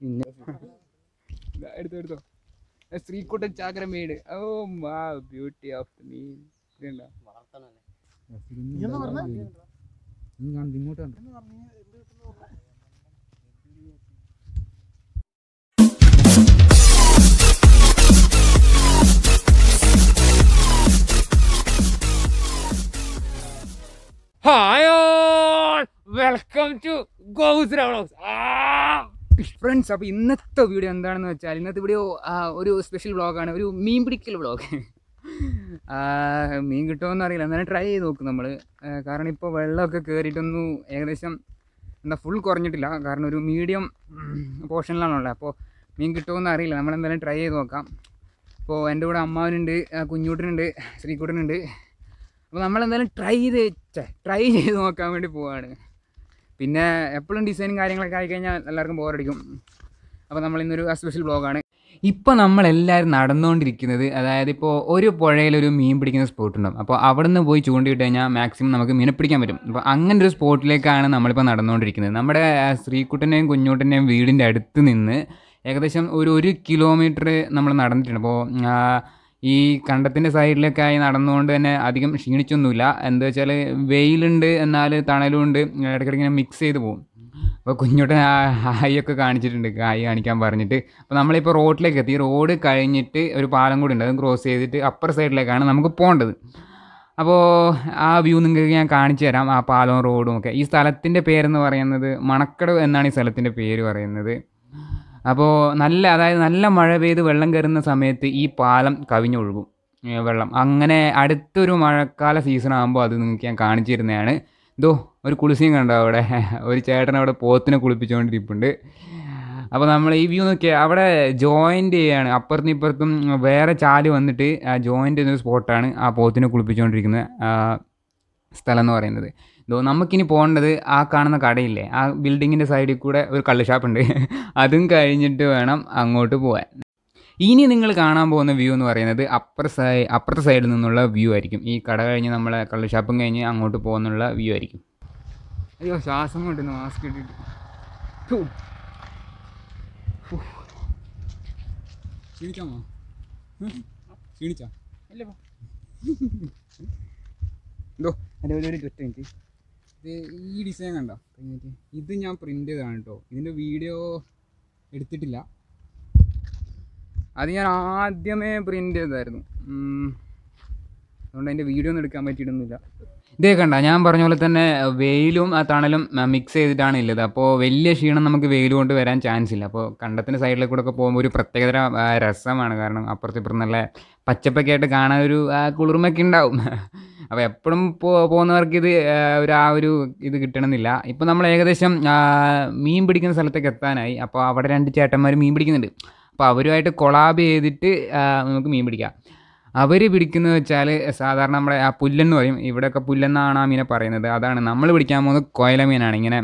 പിന്നെ എടുത്തോ എടുത്തോ ശ്രീക്കുട്ടൻ ചാകര മീൻ ഓ മാ ബ്യൂട്ടി ഓഫ് മീൻ ഇങ്ങോട്ടാണ് ഹായ് ഓൾ വെൽക്കം ടു ഗോസ് റവളോസ് ആ ഫ്രണ്ട്സ് അപ്പോൾ ഇന്നത്തെ വീഡിയോ എന്താണെന്ന് വെച്ചാൽ ഇന്നത്തെ വീഡിയോ ഒരു സ്പെഷ്യൽ വ്ളോഗാണ് ഒരു മീൻ പിടിക്കൽ വ്ളോഗ് മീൻ കിട്ടുമെന്ന് അറിയില്ല എന്നാലും ട്രൈ ചെയ്ത് നോക്കും നമ്മൾ കാരണം ഇപ്പോൾ വെള്ളമൊക്കെ കയറിയിട്ടൊന്നും ഏകദേശം എന്താ ഫുൾ കുറഞ്ഞിട്ടില്ല കാരണം ഒരു മീഡിയം പോർഷനിലാണുള്ളത് അപ്പോൾ മീൻ കിട്ടുമെന്ന് അറിയില്ല നമ്മൾ എന്തായാലും ട്രൈ ചെയ്ത് നോക്കാം അപ്പോൾ എൻ്റെ കൂടെ അമ്മാവനുണ്ട് കുഞ്ഞൂട്ടനുണ്ട് ശ്രീക്കുട്ടനുണ്ട് അപ്പോൾ നമ്മളെന്തായാലും ട്രൈ ചെയ്ത് ട്രൈ ചെയ്ത് നോക്കാൻ വേണ്ടി പോവാണ് പിന്നെ എപ്പോഴും ഡിസൈനും കാര്യങ്ങളൊക്കെ ആയിക്കഴിഞ്ഞാൽ എല്ലാവർക്കും ബോറടിക്കും അപ്പോൾ നമ്മൾ ഇന്നൊരു സ്പെഷ്യൽ ബ്ലോഗാണ് ഇപ്പോൾ നമ്മളെല്ലാവരും നടന്നുകൊണ്ടിരിക്കുന്നത് അതായത് ഇപ്പോൾ ഒരു പുഴയിലൊരു മീൻ പിടിക്കുന്ന സ്പോട്ട് ഉണ്ടാവും അപ്പോൾ അവിടെ നിന്ന് പോയി ചൂണ്ടിയിട്ട് കഴിഞ്ഞാൽ മാക്സിമം നമുക്ക് മീനെ പിടിക്കാൻ പറ്റും അപ്പോൾ അങ്ങനെ ഒരു സ്പോട്ടിലേക്കാണ് നമ്മളിപ്പോൾ നടന്നുകൊണ്ടിരിക്കുന്നത് നമ്മുടെ ശ്രീക്കുട്ടൻ്റെയും കുഞ്ഞുട്ടൻ്റെയും വീടിൻ്റെ അടുത്ത് നിന്ന് ഏകദേശം ഒരു ഒരു കിലോമീറ്റർ നമ്മൾ നടന്നിട്ടുണ്ട് അപ്പോൾ ഈ കണ്ടത്തിൻ്റെ സൈഡിലൊക്കെ ആയി നടന്നുകൊണ്ട് തന്നെ അധികം ക്ഷീണിച്ചൊന്നുമില്ല എന്താ വെച്ചാൽ വെയിലുണ്ട് എന്നാൽ തണലും ഉണ്ട് ഇടയ്ക്കിടയ്ക്ക് മിക്സ് ചെയ്ത് പോകും അപ്പോൾ കുഞ്ഞോട്ടൻ ഹായൊക്കെ കാണിച്ചിട്ടുണ്ട് കായ് കാണിക്കാൻ പറഞ്ഞിട്ട് അപ്പോൾ നമ്മളിപ്പോൾ റോഡിലേക്ക് എത്തി റോഡ് കഴിഞ്ഞിട്ട് ഒരു പാലം കൂടി ഉണ്ട് അത് ക്രോസ് ചെയ്തിട്ട് അപ്പർ സൈഡിലേക്കാണ് നമുക്ക് പോകേണ്ടത് അപ്പോൾ ആ വ്യൂ നിങ്ങൾക്ക് ഞാൻ കാണിച്ചു തരാം ആ പാലവും റോഡും ഒക്കെ ഈ സ്ഥലത്തിൻ്റെ പേരെന്ന് പറയുന്നത് മണക്കടവ് എന്നാണ് ഈ സ്ഥലത്തിൻ്റെ പേര് പറയുന്നത് അപ്പോൾ നല്ല അതായത് നല്ല മഴ പെയ്ത് വെള്ളം കയറുന്ന സമയത്ത് ഈ പാലം കവിഞ്ഞൊഴുകും വെള്ളം അങ്ങനെ അടുത്തൊരു മഴക്കാല സീസൺ ആകുമ്പോൾ അത് നിങ്ങൾക്ക് ഞാൻ കാണിച്ചു തരുന്നതാണ് ഇതോ ഒരു കുളിസിയും കണ്ടോ അവിടെ ഒരു ചേട്ടൻ അവിടെ പോത്തിനെ കുളിപ്പിച്ചുകൊണ്ടിരിപ്പുണ്ട് അപ്പോൾ നമ്മൾ ഈ വ്യൂ നോക്കിയ അവിടെ ജോയിൻ്റ് ചെയ്യാണ് അപ്പുറത്തും ഇപ്പുറത്തും വേറെ ചാല് വന്നിട്ട് ആ ജോയിൻ്റ് എന്നൊരു സ്പോട്ടാണ് ആ പോത്തിനെ കുളിപ്പിച്ചുകൊണ്ടിരിക്കുന്ന സ്ഥലം എന്ന് പറയുന്നത് ഇതോ നമുക്കിനി പോകേണ്ടത് ആ കാണുന്ന കടയില്ലേ ആ ബിൽഡിങ്ങിൻ്റെ സൈഡിൽ കൂടെ ഒരു കള്ള് ഷാപ്പുണ്ട് അതും കഴിഞ്ഞിട്ട് വേണം അങ്ങോട്ട് പോകാൻ ഇനി നിങ്ങൾ കാണാൻ പോകുന്ന വ്യൂ എന്ന് പറയുന്നത് അപ്പർ സൈ അപ്പുറത്തെ സൈഡിൽ നിന്നുള്ള വ്യൂ ആയിരിക്കും ഈ കട കഴിഞ്ഞ് നമ്മളെ കള്ള് ഷാപ്പും കഴിഞ്ഞ് അങ്ങോട്ട് പോകുന്നുള്ള വ്യൂ ആയിരിക്കും അയ്യോ ശ്വാസം കൊണ്ടിരുന്നു മാസ്ക് ഇട്ടിട്ട് ക്ഷീണിക്കാമോ ക്ഷീണിച്ചാ അല്ലേ എന്തോ അതിൻ്റെ ഒരു ഒറ്റ എനിക്ക് ഈ ഡിസൈൻ കണ്ട ഇത് ഞാൻ പ്രിൻ്റ് ചെയ്താണ് കേട്ടോ ഇതിൻ്റെ വീഡിയോ എടുത്തിട്ടില്ല അത് ഞാൻ ആദ്യമേ പ്രിൻ്റ് ചെയ്തായിരുന്നു അതുകൊണ്ട് അതിൻ്റെ വീഡിയോ ഒന്നും എടുക്കാൻ പറ്റിയിട്ടൊന്നുമില്ല ഇതേ കണ്ട ഞാൻ പറഞ്ഞ പോലെ തന്നെ വെയിലും ആ തണലും മിക്സ് ചെയ്തിട്ടാണ് ഇല്ലത് അപ്പോൾ വലിയ ക്ഷീണം നമുക്ക് വെയിൽ കൊണ്ട് വരാൻ ചാൻസ് ഇല്ല അപ്പോൾ കണ്ടത്തിൻ്റെ സൈഡിൽ കൂടെ ഒക്കെ പോകുമ്പോൾ ഒരു പ്രത്യേകതര രസമാണ് കാരണം അപ്പുറത്ത് ഇപ്പുറം നല്ല പച്ചപ്പൊക്കെ ആയിട്ട് കാണാൻ ഒരു കുളിർമയൊക്കെ ഉണ്ടാവും അപ്പോൾ എപ്പോഴും പോ പോകുന്നവർക്ക് ഇത് ഒരു ആ ഒരു ഇത് കിട്ടണമെന്നില്ല ഇപ്പോൾ നമ്മൾ ഏകദേശം മീൻ പിടിക്കുന്ന സ്ഥലത്തേക്ക് എത്താനായി അപ്പോൾ അവിടെ രണ്ട് ചേട്ടന്മാർ മീൻ പിടിക്കുന്നുണ്ട് അപ്പോൾ അവരുമായിട്ട് കൊളാബ് ചെയ്തിട്ട് നമുക്ക് മീൻ പിടിക്കാം അവർ പിടിക്കുന്നത് വെച്ചാൽ സാധാരണ നമ്മുടെ ആ പുല്ലെന്ന് പറയും ഇവിടെയൊക്കെ പുല്ലെന്നാണ് ആ മീനെ പറയുന്നത് അതാണ് നമ്മൾ പിടിക്കാൻ പോകുന്നത് കോയല മീനാണ് ഇങ്ങനെ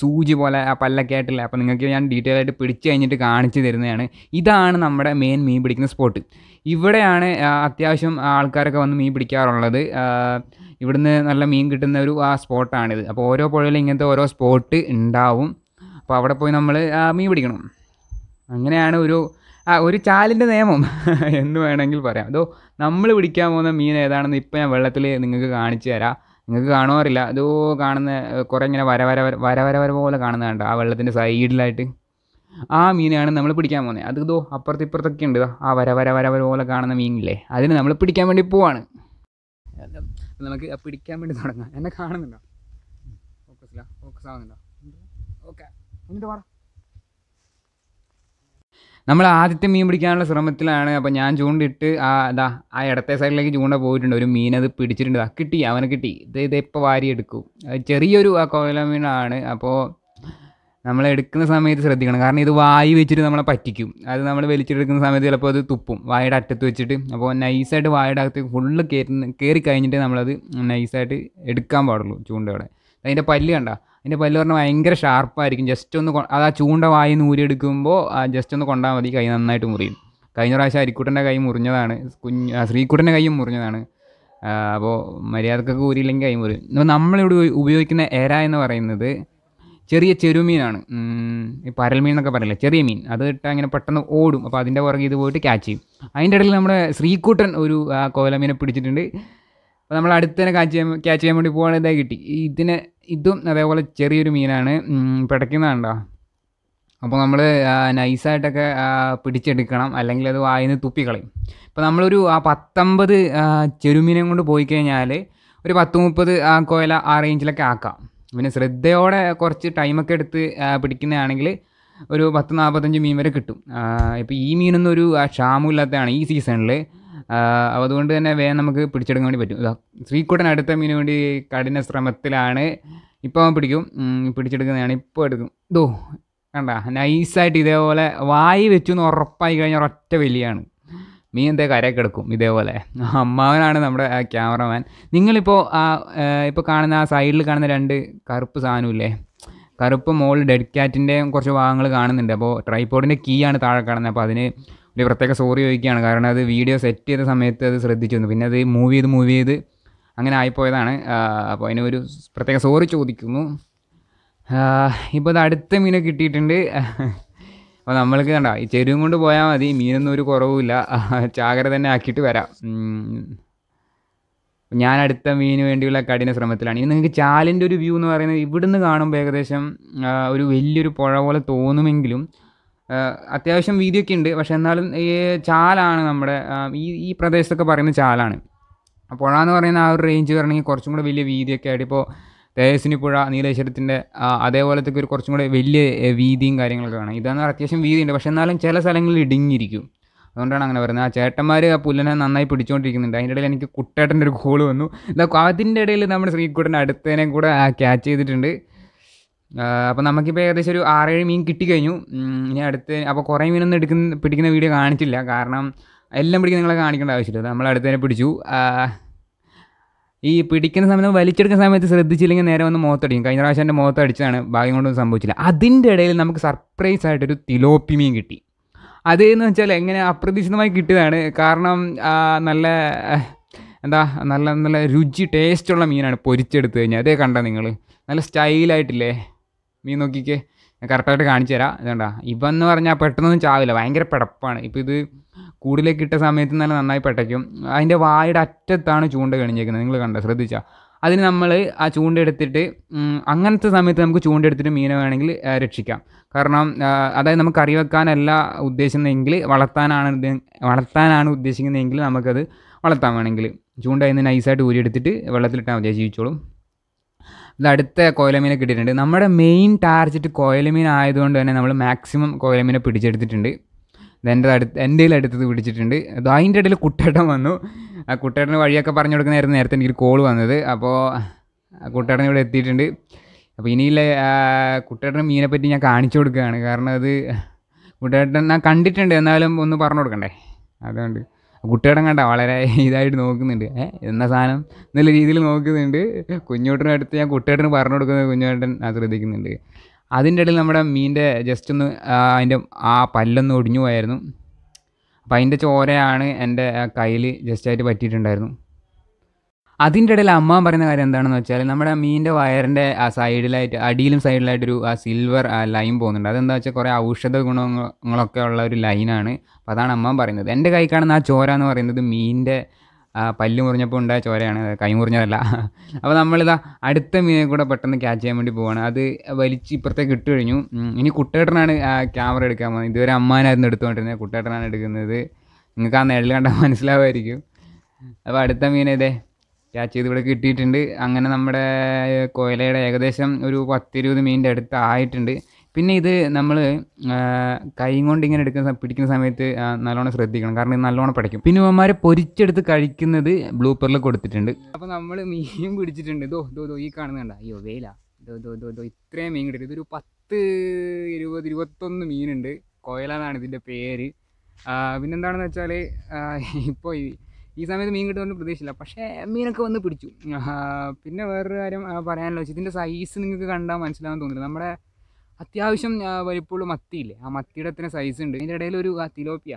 സൂചി പോലെ ആ പല്ലൊക്കെ ആയിട്ടില്ല അപ്പോൾ നിങ്ങൾക്ക് ഞാൻ ഡീറ്റെയിൽ ആയിട്ട് പിടിച്ച് കഴിഞ്ഞിട്ട് കാണിച്ച് തരുന്നതാണ് ഇതാണ് നമ്മുടെ മെയിൻ മീൻ പിടിക്കുന്ന സ്പോട്ട് ഇവിടെയാണ് അത്യാവശ്യം ആൾക്കാരൊക്കെ വന്ന് മീൻ പിടിക്കാറുള്ളത് ഇവിടുന്ന് നല്ല മീൻ കിട്ടുന്ന ഒരു ആ സ്പോട്ടാണിത് അപ്പോൾ ഓരോ പുഴയിലും ഇങ്ങനത്തെ ഓരോ സ്പോട്ട് ഉണ്ടാവും അപ്പോൾ അവിടെ പോയി നമ്മൾ മീൻ പിടിക്കണം അങ്ങനെയാണ് ഒരു ആ ഒരു ചാലിൻ്റെ നിയമം എന്ന് വേണമെങ്കിൽ പറയാം അതോ നമ്മൾ പിടിക്കാൻ പോകുന്ന മീൻ ഏതാണെന്ന് ഇപ്പോൾ ഞാൻ വെള്ളത്തിൽ നിങ്ങൾക്ക് കാണിച്ചു തരാം നിങ്ങൾക്ക് കാണുമാറില്ല അതോ കാണുന്ന കുറേ ഇങ്ങനെ വര വര വര വര വര പോലെ കാണുന്ന കണ്ടോ ആ വെള്ളത്തിൻ്റെ സൈഡിലായിട്ട് ആ മീനാണ് നമ്മൾ പിടിക്കാൻ പോകുന്നത് അത് ഇതോ അപ്പുറത്തിപ്പുറത്തൊക്കെ ഉണ്ട് ആ വര വര വര വര പോലെ കാണുന്ന മീനില്ലേ അതിന് നമ്മൾ പിടിക്കാൻ വേണ്ടി പോവാണ് നമുക്ക് പിടിക്കാൻ വേണ്ടി തുടങ്ങാം എന്നെ കാണുന്നുണ്ടോ ഫോക്കസില്ല ഫോക്കസ് ആവുന്നുണ്ടോ ഓക്കെ എന്നിട്ട് പറ നമ്മൾ ആദ്യത്തെ മീൻ പിടിക്കാനുള്ള ശ്രമത്തിലാണ് അപ്പോൾ ഞാൻ ചൂണ്ടിട്ട് ആ അതാ ആ ഇടത്തെ സൈഡിലേക്ക് ചൂണ്ട പോയിട്ടുണ്ട് ഒരു അത് പിടിച്ചിട്ടുണ്ട് ആ കിട്ടി അവനെ കിട്ടി ഇത് ഇത് ഇപ്പോൾ വാരിയെടുക്കും ചെറിയൊരു ആ കോയല മീനാണ് അപ്പോൾ നമ്മൾ എടുക്കുന്ന സമയത്ത് ശ്രദ്ധിക്കണം കാരണം ഇത് വായി വെച്ചിട്ട് നമ്മളെ പറ്റിക്കും അത് നമ്മൾ വലിച്ചെടുക്കുന്ന സമയത്ത് ചിലപ്പോൾ അത് തുപ്പും വായുടെ അറ്റത്ത് വെച്ചിട്ട് അപ്പോൾ നൈസായിട്ട് വായുടെ അകത്ത് ഫുള്ള് കയറി കയറി കഴിഞ്ഞിട്ട് നമ്മളത് നൈസായിട്ട് എടുക്കാൻ പാടുള്ളൂ ചൂണ്ടയോടെ അതിൻ്റെ പല്ല് കണ്ട എൻ്റെ പല്ല് പറഞ്ഞാൽ ഭയങ്കര ഷാർപ്പായിരിക്കും ജസ്റ്റ് ഒന്ന് അത് ആ ചൂണ്ട വായി എടുക്കുമ്പോൾ ജസ്റ്റ് ഒന്ന് കൊണ്ടാൽ മതി കൈ നന്നായിട്ട് മുറിയും കഴിഞ്ഞ പ്രാവശ്യം അരിക്കുട്ടൻ്റെ കൈ മുറിഞ്ഞതാണ് കുഞ്ഞ് ശ്രീക്കുട്ടൻ്റെ കൈയും മുറിഞ്ഞതാണ് അപ്പോൾ മര്യാദക്കൊക്കെ ഊരിയില്ലെങ്കിൽ കൈ മുറിയും അപ്പോൾ നമ്മളിവിടെ ഉപയോഗിക്കുന്ന എര എന്ന് പറയുന്നത് ചെറിയ ചെറുമീനാണ് ഈ പരൽമീൻ എന്നൊക്കെ പറയില്ല ചെറിയ മീൻ അത് ഇട്ട് അങ്ങനെ പെട്ടെന്ന് ഓടും അപ്പോൾ അതിൻ്റെ പുറകെ ഇത് പോയിട്ട് ക്യാച്ച് ചെയ്യും അതിൻ്റെ ഇടയിൽ നമ്മുടെ ശ്രീക്കൂട്ടൻ ഒരു കോലമീനെ പിടിച്ചിട്ടുണ്ട് അപ്പോൾ നമ്മൾ അടുത്തതിനെ കാച്ച് ചെയ്യാൻ ക്യാച്ച് ചെയ്യാൻ വേണ്ടി പോകുകയാണ് ഇതായി കിട്ടി ഇതിന് ഇതും അതേപോലെ ചെറിയൊരു മീനാണ് പിടയ്ക്കുന്നതാണ്ടോ അപ്പോൾ നമ്മൾ നൈസായിട്ടൊക്കെ പിടിച്ചെടുക്കണം അല്ലെങ്കിൽ അത് വായിന്ന് തുപ്പിക്കളയും ഇപ്പോൾ നമ്മളൊരു ആ പത്തൊമ്പത് ചെരുമീനും കൊണ്ട് പോയി കഴിഞ്ഞാൽ ഒരു പത്ത് മുപ്പത് ആ കോയില ആ റേഞ്ചിലൊക്കെ ആക്കാം പിന്നെ ശ്രദ്ധയോടെ കുറച്ച് ടൈമൊക്കെ എടുത്ത് പിടിക്കുന്നതാണെങ്കിൽ ഒരു പത്ത് നാൽപ്പത്തഞ്ച് മീൻ വരെ കിട്ടും ഇപ്പോൾ ഈ മീനൊന്നും ഒരു ക്ഷാമില്ലാത്തതാണ് ഈ സീസണിൽ അതുകൊണ്ട് തന്നെ വേഗം നമുക്ക് പിടിച്ചെടുക്കാൻ വേണ്ടി പറ്റും ശ്രീക്കുട്ടൻ അടുത്ത മീന് വേണ്ടി കഠിന ശ്രമത്തിലാണ് ഇപ്പോൾ അവൻ പിടിക്കും പിടിച്ചെടുക്കുന്നതാണ് ഇപ്പോൾ എടുക്കും ദോ കണ്ട നൈസായിട്ട് ഇതേപോലെ വായി വെച്ചു എന്ന് ഉറപ്പായി കഴിഞ്ഞാൽ ഒറ്റ വലിയാണ് മീൻ എന്തേ കരയൊക്കെ എടുക്കും ഇതേപോലെ അമ്മാവനാണ് നമ്മുടെ ക്യാമറമാൻ നിങ്ങളിപ്പോൾ ആ ഇപ്പോൾ കാണുന്ന ആ സൈഡിൽ കാണുന്ന രണ്ട് കറുപ്പ് സാധനമില്ലേ കറുപ്പ് മോൾ ഡെഡ് ക്യാറ്റിൻ്റെ കുറച്ച് ഭാഗങ്ങൾ കാണുന്നുണ്ട് അപ്പോൾ ട്രൈപ്പോഡിൻ്റെ കീ ആണ് താഴെ കാണുന്നത് അപ്പോൾ അതിന് ഒരു പ്രത്യേക സോറി ചോദിക്കുകയാണ് കാരണം അത് വീഡിയോ സെറ്റ് ചെയ്ത സമയത്ത് അത് ശ്രദ്ധിച്ചിരുന്നു പിന്നെ അത് മൂവ് ചെയ്ത് മൂവ് ചെയ്ത് അങ്ങനെ ആയിപ്പോയതാണ് അപ്പോൾ അതിന് ഒരു പ്രത്യേക സോറി ചോദിക്കുന്നു ഇപ്പോൾ അത് അടുത്ത മീനെ കിട്ടിയിട്ടുണ്ട് അപ്പോൾ നമ്മൾക്ക് കണ്ട ഈ ചെരുവും കൊണ്ട് പോയാൽ മതി മീനൊന്നും ഒരു കുറവുമില്ല ചാകര തന്നെ ആക്കിയിട്ട് വരാം ഞാൻ അടുത്ത മീന് വേണ്ടിയുള്ള കഠിന ശ്രമത്തിലാണ് ഇനി നിങ്ങൾക്ക് ചാലിൻ്റെ ഒരു വ്യൂ എന്ന് പറയുന്നത് ഇവിടുന്ന് കാണുമ്പോൾ ഏകദേശം ഒരു വലിയൊരു പുഴ പോലെ തോന്നുമെങ്കിലും അത്യാവശ്യം വീതിയൊക്കെ ഉണ്ട് പക്ഷേ എന്നാലും ഈ ചാലാണ് നമ്മുടെ ഈ ഈ പ്രദേശത്തൊക്കെ പറയുന്ന ചാലാണ് പുഴ എന്ന് പറയുന്ന ആ ഒരു റേഞ്ച് വരണമെങ്കിൽ കുറച്ചും കൂടെ വലിയ വീതിയൊക്കെ ആയിട്ട് ഇപ്പോൾ തേജസ്വിനി പുഴ നീലേശ്വരത്തിൻ്റെ അതേപോലത്തെ ഒരു കുറച്ചും കൂടെ വലിയ വീതിയും കാര്യങ്ങളൊക്കെ വേണം ഇതാണ് അത്യാവശ്യം ഉണ്ട് പക്ഷേ എന്നാലും ചില സ്ഥലങ്ങളിൽ ഇടുങ്ങിയിരിക്കും അതുകൊണ്ടാണ് അങ്ങനെ പറയുന്നത് ആ ചേട്ടന്മാർ ആ പുല്ലിനെ നന്നായി പിടിച്ചുകൊണ്ടിരിക്കുന്നുണ്ട് അതിൻ്റെ ഇടയിൽ എനിക്ക് കുട്ടേട്ടൻ്റെ ഒരു ഗോൾ വന്നു അതിൻ്റെ ഇടയിൽ നമ്മുടെ ശ്രീക്കുട്ടൻ അടുത്തതിനെ കൂടെ ക്യാച്ച് ചെയ്തിട്ടുണ്ട് അപ്പോൾ നമുക്കിപ്പോൾ ഏകദേശം ഒരു ആറേഴ് മീൻ കിട്ടിക്കഴിഞ്ഞു ഇനി അടുത്ത് അപ്പോൾ കുറേ മീനൊന്നും എടുക്കുന്ന പിടിക്കുന്ന വീഡിയോ കാണിച്ചില്ല കാരണം എല്ലാം പിടിക്കുന്ന നിങ്ങളെ കാണിക്കേണ്ട ആവശ്യമില്ല നമ്മൾ അടുത്ത് തന്നെ പിടിച്ചു ഈ പിടിക്കുന്ന സമയത്ത് വലിച്ചെടുക്കുന്ന സമയത്ത് ശ്രദ്ധിച്ചില്ലെങ്കിൽ നേരെ വന്ന് മുഖത്തടിക്കും കഴിഞ്ഞ പ്രാവശ്യം എൻ്റെ മുഖത്തടിച്ചതാണ് ഭാഗ്യം കൊണ്ടൊന്നും സംഭവിച്ചില്ല അതിൻ്റെ ഇടയിൽ നമുക്ക് സർപ്രൈസ് ആയിട്ടൊരു തിലോപ്പി മീൻ കിട്ടി അത് എന്ന് വെച്ചാൽ എങ്ങനെ അപ്രതീക്ഷിതമായി കിട്ടിയതാണ് കാരണം നല്ല എന്താ നല്ല നല്ല രുചി ടേസ്റ്റുള്ള മീനാണ് പൊരിച്ചെടുത്ത് കഴിഞ്ഞാൽ അതേ കണ്ട നിങ്ങൾ നല്ല സ്റ്റൈലായിട്ടില്ലേ നീ നോക്കിക്കേ കറക്റ്റായിട്ട് കാണിച്ചു തരാം ഇതുകൊണ്ടാ ഇപ്പം എന്ന് പറഞ്ഞാൽ പെട്ടെന്നൊന്നും ചാവില്ല ഭയങ്കര പിടപ്പാണ് ഇപ്പം ഇത് കൂടുതലേക്ക് ഇട്ട സമയത്ത് നല്ല നന്നായി പെട്ടയ്ക്കും അതിൻ്റെ വായുടെ അറ്റത്താണ് ചൂണ്ട കണിഞ്ഞേക്കുന്നത് നിങ്ങൾ കണ്ട ശ്രദ്ധിച്ചാൽ അതിന് നമ്മൾ ആ ചൂണ്ട എടുത്തിട്ട് അങ്ങനത്തെ സമയത്ത് നമുക്ക് ചൂണ്ട എടുത്തിട്ട് മീനെ വേണമെങ്കിൽ രക്ഷിക്കാം കാരണം അതായത് നമുക്ക് കറി വെക്കാനല്ല ഉദ്ദേശിക്കുന്നതെങ്കിൽ വളർത്താനാണ് വളർത്താനാണ് ഉദ്ദേശിക്കുന്നതെങ്കിൽ നമുക്കത് വളർത്താൻ വേണമെങ്കിൽ ചൂണ്ട അതിന് നൈസായിട്ട് ഊരിയെടുത്തിട്ട് വെള്ളത്തിലിട്ടാൽ മതി ജീവിച്ചോളും ഇത് അടുത്ത കിട്ടിയിട്ടുണ്ട് നമ്മുടെ മെയിൻ ടാർജറ്റ് കോയലമീൻ ആയതുകൊണ്ട് തന്നെ നമ്മൾ മാക്സിമം കോയലമീനെ പിടിച്ചെടുത്തിട്ടുണ്ട് എൻ്റെ അടുത്ത് എൻ്റെ അടുത്തത് പിടിച്ചിട്ടുണ്ട് അത് അതിൻ്റെ ഇടയിൽ കുട്ടേട്ടം വന്നു ആ കുട്ടേട്ടന് വഴിയൊക്കെ പറഞ്ഞു കൊടുക്കുന്നതായിരുന്നു നേരത്തെ എനിക്കൊരു കോൾ വന്നത് അപ്പോൾ കുട്ടേട്ടൻ ഇവിടെ എത്തിയിട്ടുണ്ട് അപ്പോൾ ഇനിയിലെ കുട്ടേട്ടന് മീനെ പറ്റി ഞാൻ കാണിച്ചു കൊടുക്കുകയാണ് കാരണം അത് കുട്ടേട്ടൻ ഞാൻ കണ്ടിട്ടുണ്ട് എന്നാലും ഒന്ന് പറഞ്ഞു കൊടുക്കണ്ടേ അതുകൊണ്ട് കുട്ടികളും കണ്ട വളരെ ഇതായിട്ട് നോക്കുന്നുണ്ട് ഏഹ് എന്ന സാധനം എന്നുള്ള രീതിയിൽ നോക്കുന്നുണ്ട് കുഞ്ഞുട്ടനടുത്ത് ഞാൻ കുട്ടിയേട്ടന് പറഞ്ഞു കൊടുക്കുന്നത് കുഞ്ഞുട്ടൻ ശ്രദ്ധിക്കുന്നുണ്ട് അതിൻ്റെ ഇടയിൽ നമ്മുടെ മീൻ്റെ ജസ്റ്റ് ഒന്ന് അതിൻ്റെ ആ പല്ലൊന്ന് ഒടിഞ്ഞു പോയായിരുന്നു അപ്പം അതിൻ്റെ ചോരയാണ് എൻ്റെ കയ്യിൽ ജസ്റ്റായിട്ട് പറ്റിയിട്ടുണ്ടായിരുന്നു അതിൻ്റെ ഇടയിൽ അമ്മ പറയുന്ന കാര്യം എന്താണെന്ന് വെച്ചാൽ നമ്മുടെ മീനിൻ്റെ വയറിൻ്റെ ആ സൈഡിലായിട്ട് അടിയിലും സൈഡിലായിട്ടൊരു ആ സിൽവർ ആ ലൈൻ പോകുന്നുണ്ട് അതെന്താ വെച്ചാൽ കുറേ ഔഷധ ഗുണങ്ങളൊക്കെ ഉള്ള ഒരു ലൈനാണ് അപ്പം അതാണ് അമ്മ പറയുന്നത് എൻ്റെ കൈ കാണുന്ന ആ ചോര എന്ന് പറയുന്നത് മീനിൻ്റെ പല്ല് മുറിഞ്ഞപ്പോൾ ഉണ്ടായ ചോരയാണ് കൈ മുറിഞ്ഞതല്ല അപ്പോൾ നമ്മളിതാ അടുത്ത മീനെ കൂടെ പെട്ടെന്ന് ക്യാച്ച് ചെയ്യാൻ വേണ്ടി പോവാണ് അത് വലിച്ച് ഇപ്പുറത്തേക്ക് ഇട്ട് കഴിഞ്ഞു ഇനി കുട്ടേട്ടനാണ് ക്യാമറ എടുക്കാൻ പോകുന്നത് ഇതുവരെ അമ്മാനായിരുന്നു എടുത്തുകൊണ്ടിരുന്നത് കുട്ടേട്ടനാണ് എടുക്കുന്നത് നിങ്ങൾക്ക് ആ നിഴൽ കണ്ടാൽ മനസ്സിലാവുമായിരിക്കും അപ്പോൾ അടുത്ത മീനേ ക്യാച്ച് ചെയ്ത് ഇവിടെ കിട്ടിയിട്ടുണ്ട് അങ്ങനെ നമ്മുടെ കോയിലയുടെ ഏകദേശം ഒരു പത്തിരുപത് മീനിൻ്റെ അടുത്ത് ആയിട്ടുണ്ട് പിന്നെ ഇത് നമ്മൾ കൈ കൊണ്ട് ഇങ്ങനെ എടുക്കുന്ന പിടിക്കുന്ന സമയത്ത് നല്ലോണം ശ്രദ്ധിക്കണം കാരണം ഇത് നല്ലോണം പഠിക്കും പിന്നെ ഇവന്മാരെ പൊരിച്ചെടുത്ത് കഴിക്കുന്നത് ബ്ലൂപ്പറിൽ കൊടുത്തിട്ടുണ്ട് അപ്പോൾ നമ്മൾ മീൻ പിടിച്ചിട്ടുണ്ട് ദോ ദോ ദോ ഈ കാണുന്നുണ്ട് അയ്യോ വേല ദോ ദോ ദോ ദോ ഇത്രയും മീൻ കിട്ടും ഇതൊരു പത്ത് ഇരുപത് ഇരുപത്തൊന്ന് മീനുണ്ട് കോയല ഇതിൻ്റെ പേര് പിന്നെന്താണെന്ന് വെച്ചാൽ ഇപ്പോൾ ഈ സമയത്ത് മീൻ കിട്ടുമെന്ന് പ്രതീക്ഷയില്ല പക്ഷേ മീനൊക്കെ വന്ന് പിടിച്ചു പിന്നെ വേറൊരു കാര്യം പറയാനുള്ള വെച്ചാൽ ഇതിൻ്റെ സൈസ് നിങ്ങൾക്ക് കണ്ടാൽ മനസ്സിലാവാൻ തോന്നില്ല നമ്മുടെ അത്യാവശ്യം വലിപ്പമുള്ള മത്തിയില്ലേ ആ മത്തിയുടെ അത്ര സൈസ് ഉണ്ട് അതിൻ്റെ ഇടയിൽ ഒരു തിലോപ്പിയ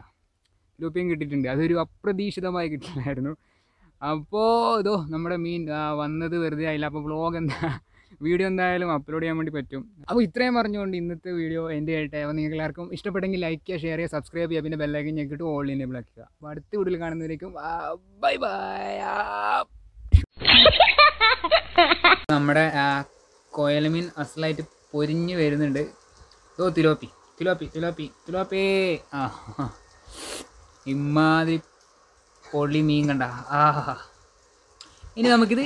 തിലോപ്പിയും കിട്ടിയിട്ടുണ്ട് അതൊരു അപ്രതീക്ഷിതമായി കിട്ടില്ലായിരുന്നു അപ്പോൾ ഇതോ നമ്മുടെ മീൻ വന്നത് വെറുതെ ആയില്ല അപ്പോൾ വ്ളോഗ് എന്താ വീഡിയോ എന്തായാലും അപ്ലോഡ് ചെയ്യാൻ വേണ്ടി പറ്റും അപ്പോൾ ഇത്രയും പറഞ്ഞുകൊണ്ട് ഇന്നത്തെ വീഡിയോ എൻ്റെ ആയിട്ട് അപ്പോൾ നിങ്ങൾക്ക് എല്ലാവർക്കും ഇഷ്ടപ്പെട്ടെങ്കിൽ ലൈക്ക് ചെയ്യുക ഷെയർ ചെയ്യുക സബ്സ്ക്രൈബ് ചെയ്യുക പിന്നെ ബെല്ലൈക്കൻ ഞെക്കിട്ട് ഓൾ എനേബിൾ ആക്കുക അപ്പോൾ അടുത്ത വീഡിയോ കാണുന്നവരേക്കും ബൈ ബൈ നമ്മുടെ കോയലമീൻ അസലായിട്ട് പൊരിഞ്ഞ് വരുന്നുണ്ട് ഓ തിലോപ്പി തിലോപ്പി തിലോപ്പി തിലോപ്പി ആ ഇമാതിരി പൊള്ളി മീൻ കണ്ട ആഹാ ഇനി നമുക്കിത്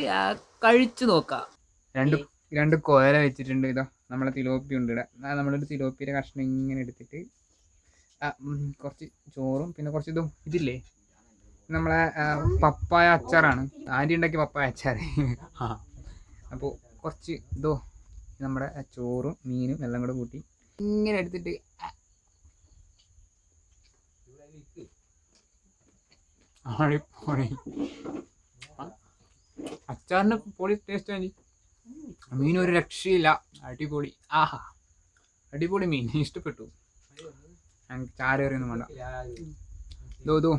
കഴിച്ചു നോക്കാം രണ്ട് രണ്ട് കോര വെച്ചിട്ടുണ്ട് ഇതാ നമ്മളെ തിലോപ്പി ഉണ്ട് ഇവിടെ നമ്മളൊരു തിലോപ്പിയുടെ കഷ്ണം ഇങ്ങനെ എടുത്തിട്ട് കുറച്ച് ചോറും പിന്നെ കുറച്ച് ഇതും ഇതില്ലേ നമ്മളെ പപ്പായ അച്ചാറാണ് ആൻറ്റി ഉണ്ടാക്കിയ പപ്പായ അച്ചാർ ആ അപ്പോൾ കുറച്ച് ഇതോ നമ്മുടെ ചോറും മീനും എല്ലാം കൂടെ കൂട്ടി ഇങ്ങനെ എടുത്തിട്ട് ആളിപ്പോളി അച്ചാറിൻ്റെ പൊളി ടേസ്റ്റ് ആണ് മീൻ ഒരു രക്ഷയില്ല അടിപൊളി ആഹാ അടിപൊളി മീൻ ഇഷ്ടപ്പെട്ടു ഞങ്ങൾക്ക് ചാരയൊന്നും വേണ്ട ഇതോ ഇതോ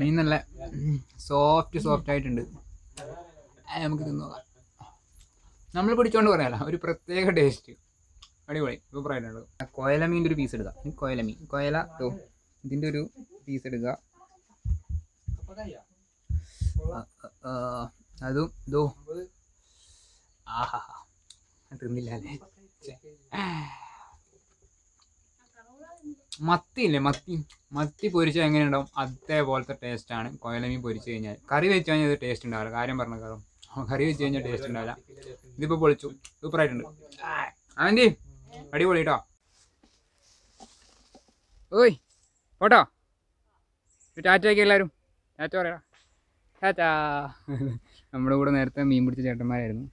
മീൻ നല്ല സോഫ്റ്റ് സോഫ്റ്റ് ആയിട്ടുണ്ട് നമുക്ക് തിന്നു നമ്മൾ പിടിച്ചോണ്ട് പറയാല ഒരു പ്രത്യേക ടേസ്റ്റ് അടിപൊളി സൂപ്പറായിട്ടുണ്ട് കോയല മീൻ്റെ ഒരു പീസ് എടുക്കാം കോയല മീൻ കോയല തോ ഇതിൻ്റെ ഒരു പീസ് എടുക്കുക അതും ഇതോ ആഹാ തിന്നില്ല മത്തിയില്ലേ മത്തി മത്തി പൊരിച്ച എങ്ങനെയുണ്ടാവും അതേപോലത്തെ ടേസ്റ്റ് ആണ് കൊയലമീൻ പൊരിച്ചു കഴിഞ്ഞാൽ കറി വെച്ച് കഴിഞ്ഞാൽ ഇത് ടേസ്റ്റ് ഉണ്ടാവില്ല കാര്യം പറഞ്ഞ കാരണം കറി വെച്ച് കഴിഞ്ഞാൽ ടേസ്റ്റ് ഉണ്ടാവില്ല ഇതിപ്പോൾ പൊളിച്ചു ആയിട്ടുണ്ട് ആന്റി അടിപൊളി കേട്ടോ ഓയ് ഓട്ടോ ടാറ്റയൊക്കെ എല്ലാവരും ടാറ്റ പറയാ ടാറ്റാ നമ്മുടെ കൂടെ നേരത്തെ മീൻ പിടിച്ച ചേട്ടന്മാരായിരുന്നു